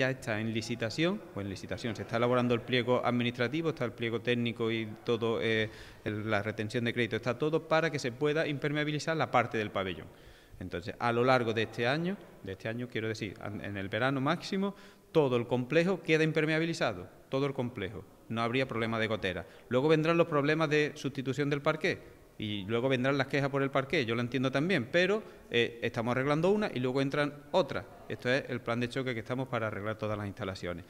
ya está en licitación, o en licitación, se está elaborando el pliego administrativo, está el pliego técnico y todo, eh, la retención de crédito, está todo para que se pueda impermeabilizar la parte del pabellón. Entonces, a lo largo de este año, de este año quiero decir, en el verano máximo, todo el complejo queda impermeabilizado, todo el complejo. No habría problema de gotera. Luego vendrán los problemas de sustitución del parqué, y luego vendrán las quejas por el parque, yo lo entiendo también, pero eh, estamos arreglando una y luego entran otras. Esto es el plan de choque que estamos para arreglar todas las instalaciones.